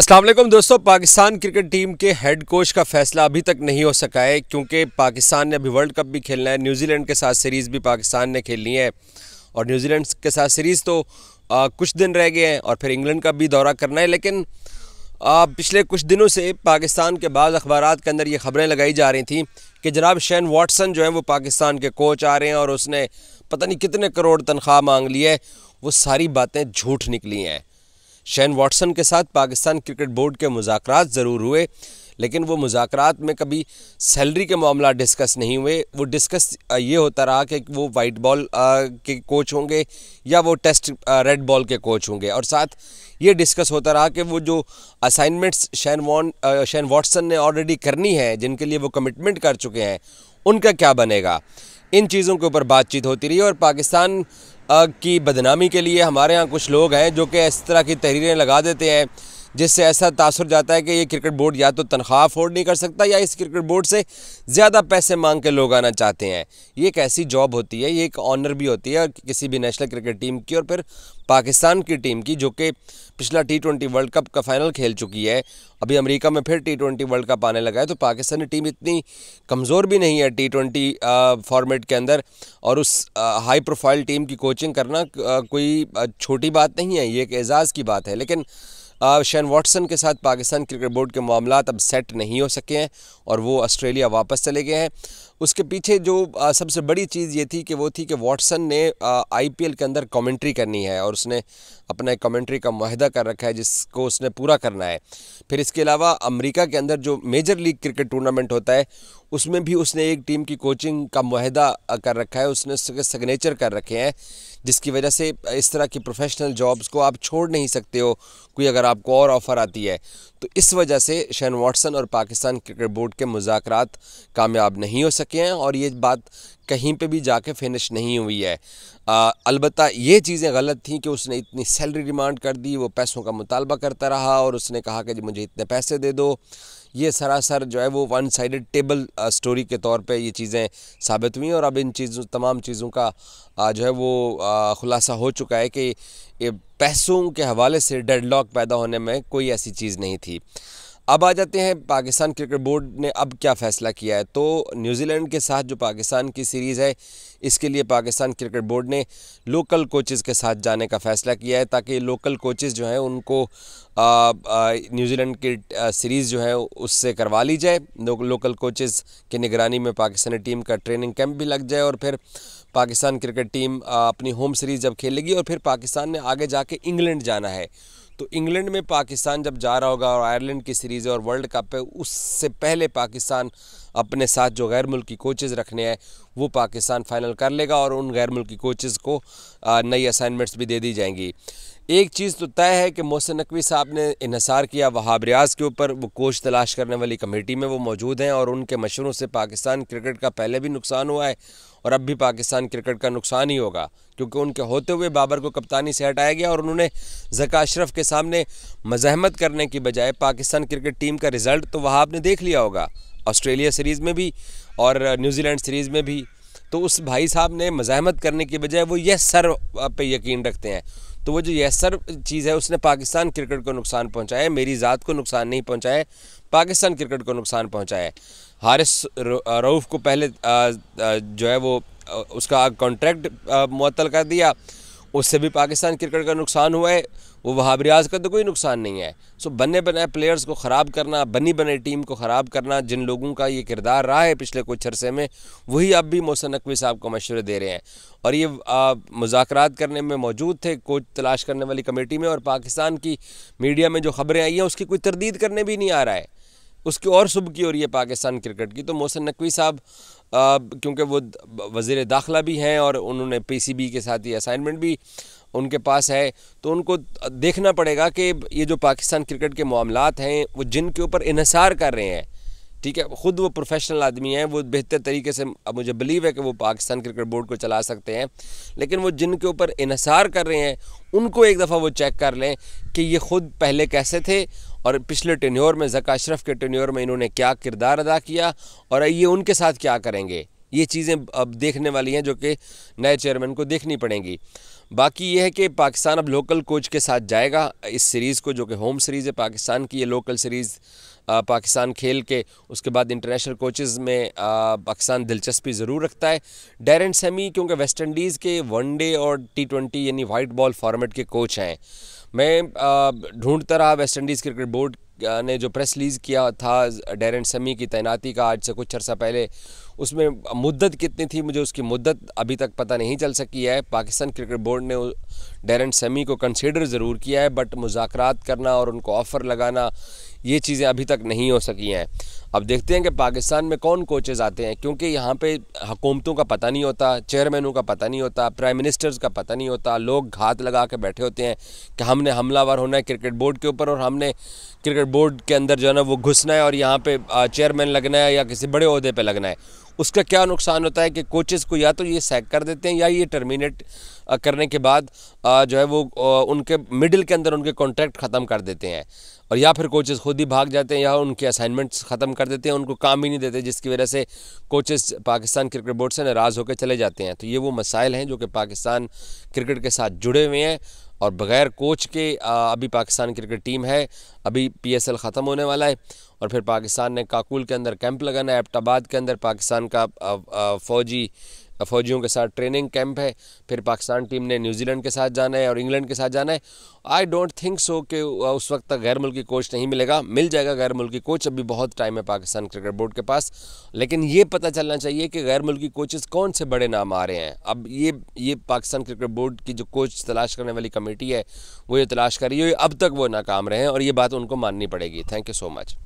असलम दोस्तों Pakistan cricket team के head coach का फैसला अभी तक नहीं हो सका है क्योंकि पाकिस्तान ने अभी वर्ल्ड कप भी खेलना है न्यूजीलैंड के साथ सीरीज़ भी पाकिस्तान ने खेलनी है और न्यूजीलैंड के साथ सीरीज़ तो आ, कुछ दिन रह गए हैं और फिर इंग्लैंड का भी दौरा करना है लेकिन आ, पिछले कुछ दिनों से पाकिस्तान के बाद अखबार के अंदर ये खबरें लगाई जा रही थी कि जनाब शैन वाटसन जो है वो पाकिस्तान के कोच आ रहे हैं और उसने पता नहीं कितने करोड़ तनख्वाह मांग ली है वो सारी बातें झूठ निकली हैं शैन वाटसन के साथ पाकिस्तान क्रिकेट बोर्ड के मुजाकर ज़रूर हुए लेकिन वो मुजाकर में कभी सैलरी के मामला डिस्कस नहीं हुए वो डिस्कस ये होता रहा कि वो वाइट बॉल के कोच होंगे या वो टेस्ट रेड बॉल के कोच होंगे और साथ ये डिस्कस होता रहा कि वो जो assignments Shane Warne Shane Watson ने ऑलरेडी करनी है जिनके लिए वो कमिटमेंट कर चुके हैं उनका क्या बनेगा इन चीज़ों के ऊपर बातचीत होती रही और पाकिस्तान की बदनामी के लिए हमारे यहाँ कुछ लोग हैं जो कि इस तरह की तहरीरें लगा देते हैं जिससे ऐसा तासर जाता है कि ये क्रिकेट बोर्ड या तो तनख्वाह अफोर्ड नहीं कर सकता या इस क्रिकेट बोर्ड से ज़्यादा पैसे मांग के लोग आना चाहते हैं ये एक ऐसी जॉब होती है ये एक ऑनर भी होती है किसी भी नेशनल क्रिकेट टीम की और फिर पाकिस्तान की टीम की जो कि पिछला टी ट्वेंटी वर्ल्ड कप का फाइनल खेल चुकी है अभी अमेरिका में फिर टी ट्वेंटी वर्ल्ड कप आने लगा है तो पाकिस्तानी टीम इतनी कमज़ोर भी नहीं है टी ट्वेंटी फॉर्मेट के अंदर और उस हाई प्रोफाइल टीम की कोचिंग करना कोई छोटी बात नहीं है ये एक एजाज़ की बात है लेकिन शैन वाटसन के साथ पाकिस्तान क्रिकेट बोर्ड के मामला अब सेट नहीं हो सके हैं और वो ऑस्ट्रेलिया वापस चले गए हैं उसके पीछे जो सबसे बड़ी चीज़ ये थी कि वो थी कि वाटसन ने आईपीएल के अंदर कमेंट्री करनी है और उसने अपना एक कमेंट्री का माहदा कर रखा है जिसको उसने पूरा करना है फिर इसके अलावा अमेरिका के अंदर जो मेजर लीग क्रिकेट टूर्नामेंट होता है उसमें भी उसने एक टीम की कोचिंग का माहदा कर रखा है उसने उसके सिग्नेचर कर रखे हैं जिसकी वजह से इस तरह की प्रोफेशनल जॉब्स को आप छोड़ नहीं सकते हो कोई अगर आपको और ऑफ़र आती है तो इस वजह से शेन वाटसन और पाकिस्तान क्रिकेट बोर्ड के मुजाकर कामयाब नहीं हो सके हैं और ये बात कहीं पे भी जाके फिनिश नहीं हुई है अलबत् ये चीज़ें गलत थी कि उसने इतनी सैलरी डिमांड कर दी वो पैसों का मुतालबा करता रहा और उसने कहा कि मुझे इतने पैसे दे दो ये सरासर जो है वो वन साइड टेबल स्टोरी के तौर पे ये चीज़ें साबित हुई और अब इन चीज़ों तमाम चीज़ों का आ, जो है वो खुलासा हो चुका है कि पैसों के हवाले से डेडलॉक पैदा होने में कोई ऐसी चीज़ नहीं थी अब आ जाते हैं पाकिस्तान क्रिकेट बोर्ड ने अब क्या फ़ैसला किया है तो न्यूजीलैंड के साथ जो पाकिस्तान की सीरीज़ है इसके लिए पाकिस्तान क्रिकेट बोर्ड ने लोकल कोचेस के साथ जाने का फ़ैसला किया है ताकि लोकल कोचेस जो हैं उनको न्यूजीलैंड की सीरीज़ जो है उससे करवा ली जाए लो, लोकल कोचेज़ की निगरानी में पाकिस्तानी टीम का ट्रेनिंग कैंप भी लग जाए और फिर पाकिस्तान क्रिकेट टीम अपनी होम सीरीज़ जब खेलेगी और फिर पाकिस्तान ने आगे जाके इंग्लैंड जाना है तो इंग्लैंड में पाकिस्तान जब जा रहा होगा और आयरलैंड की सीरीज़ और वर्ल्ड कप है उससे पहले पाकिस्तान अपने साथ जो गैर मुल्की कोचेज़ रखने हैं वो पाकिस्तान फ़ाइनल कर लेगा और उन गैर मुल्की कोचेज़ को नई असाइनमेंट्स भी दे दी जाएंगी एक चीज़ तो तय है कि मोहसिन नकवी साहब ने इहसार किया वहाब रियाज के ऊपर वो कोच तलाश करने वाली कमेटी में वो मौजूद हैं और उनके मशरों से पाकिस्तान क्रिकेट का पहले भी नुकसान हुआ है और अब भी पाकिस्तान क्रिकेट का नुकसान ही होगा क्योंकि उनके होते हुए बाबर को कप्तानी से हटाया गया और उन्होंने जका अशरफ के सामने मज़ामत करने की बजाय पाकिस्तान क्रिकेट टीम का रिज़ल्ट तो वहाँ आपने देख लिया होगा ऑस्ट्रेलिया सीरीज़ में भी और न्यूजीलैंड सीरीज़ में भी तो उस भाई साहब ने मज़ामत करने की बजाय वो यस सर पे यकीन रखते हैं तो वो जो यस सर चीज़ है उसने पाकिस्तान क्रिकेट को नुकसान पहुँचाया मेरी ज़ात को नुकसान नहीं पहुँचाया पाकिस्तान क्रिकेट को नुकसान पहुँचाया हारिस रऊफ़ को पहले जो है वो उसका कॉन्ट्रैक्ट मअतल कर दिया उससे भी पाकिस्तान क्रिकेट का नुकसान हुआ है वो वहाब रियाज का तो कोई नुकसान नहीं है सो बने बनाए प्लेयर्स को ख़राब करना बनी बने टीम को ख़राब करना जिन लोगों का ये किरदार रहा है पिछले कुछ अरसे में वही अब भी मोहसन नकवी साहब को मशवरे दे रहे हैं और ये मुजाकर करने में मौजूद थे कोच तलाश करने वाली कमेटी में और पाकिस्तान की मीडिया में जो खबरें आई हैं उसकी कोई तरदीद करने भी नहीं आ रहा है उसकी और सुबह की हो रही है पाकिस्तान क्रिकेट की तो मोहसिन नकवी साहब क्योंकि वो वजीर दाखिला भी हैं और उन्होंने पीसीबी के साथ ही असाइनमेंट भी उनके पास है तो उनको देखना पड़ेगा कि ये जो पाकिस्तान क्रिकेट के मामला हैं वो जिनके ऊपर इहसार कर रहे हैं ठीक है ख़ुद वो प्रोफेशनल आदमी हैं वो बेहतर तरीके से अब मुझे बिलीव है कि वो पाकिस्तान क्रिकेट बोर्ड को चला सकते हैं लेकिन वो जिनके ऊपर इसार कर रहे हैं उनको एक दफ़ा वो चेक कर लें कि ये ख़ुद पहले कैसे थे और पिछले टेन्योर में जका अशरफ के टेन्योर में इन्होंने क्या किरदार अदा किया और ये उनके साथ क्या करेंगे ये चीज़ें अब देखने वाली हैं जो कि नए चेयरमैन को देखनी पड़ेंगी बाकी ये है कि पाकिस्तान अब लोकल कोच के साथ जाएगा इस सीरीज़ को जो कि होम सीरीज़ है पाकिस्तान की ये लोकल सीरीज़ पाकिस्तान खेल के उसके बाद इंटरनेशनल कोचेस में पाकिस्तान दिलचस्पी ज़रूर रखता है डेरन सेमी क्योंकि वेस्ट इंडीज़ के वनडे और टी ट्वेंटी यानी वाइट बॉल फॉर्मेट के कोच हैं मैं ढूंढता रहा वेस्ट इंडीज़ क्रिकेट बोर्ड ने जो प्रेस रिलीज़ किया था डेरन समी की तैनाती का आज से कुछ अर्सा पहले उसमें मुद्दत कितनी थी मुझे उसकी मुद्दत अभी तक पता नहीं चल सकी है पाकिस्तान क्रिकेट बोर्ड ने डेरन समी को कंसिडर ज़रूर किया है बट मुजाकर करना और उनको ऑफ़र लगाना ये चीज़ें अभी तक नहीं हो सकी हैं अब देखते हैं कि पाकिस्तान में कौन कोचेज़ आते हैं क्योंकि यहाँ पे हकूमतों का पता नहीं होता चेयरमैनों का पता नहीं होता प्राइम मिनिस्टर्स का पता नहीं होता लोग घात लगा के बैठे होते हैं कि हमने हमलावर होना है क्रिकेट बोर्ड के ऊपर और हमने क्रिकेट बोर्ड के अंदर जो है ना वो घुसना है और यहाँ पर चेयरमैन लगना है या किसी बड़े अहदे पर लगना है उसका क्या नुकसान होता है कि कोचेस को या तो ये सैक कर देते हैं या ये टर्मिनेट करने के बाद जो है वो उनके मिडिल के अंदर उनके कॉन्ट्रैक्ट ख़त्म कर देते हैं और या फिर कोचेस खुद ही भाग जाते हैं या उनके असाइनमेंट्स ख़त्म कर देते हैं उनको काम ही नहीं देते जिसकी वजह से कोचेस पाकिस्तान क्रिकेट बोर्ड से नाराज़ होकर चले जाते हैं तो ये वो मसाइल हैं जो कि पाकिस्तान क्रिकेट के साथ जुड़े हुए हैं और बग़ैर कोच के अभी पाकिस्तान क्रिकेट टीम है अभी पीएसएल ख़त्म होने वाला है और फिर पाकिस्तान ने काकुल के अंदर कैंप लगाना है एबटाबाद के अंदर पाकिस्तान का फौजी फौजियों के साथ ट्रेनिंग कैंप है फिर पाकिस्तान टीम ने न्यूजीलैंड के साथ जाना है और इंग्लैंड के साथ जाना है आई डोंट थिंक सो कि उस वक्त तक गैर मुल्की कोच नहीं मिलेगा मिल जाएगा गैर मुल्की कोच अभी बहुत टाइम है पाकिस्तान क्रिकेट बोर्ड के पास लेकिन ये पता चलना चाहिए कि गैर मुल्की कोचेस कौन से बड़े नाम आ रहे हैं अब ये ये पाकिस्तान क्रिकेट बोर्ड की जो कोच तलाश करने वाली कमेटी है वो ये तलाश कर रही है अब तक वो नाकाम रहे हैं और ये बात उनको माननी पड़ेगी थैंक यू सो मच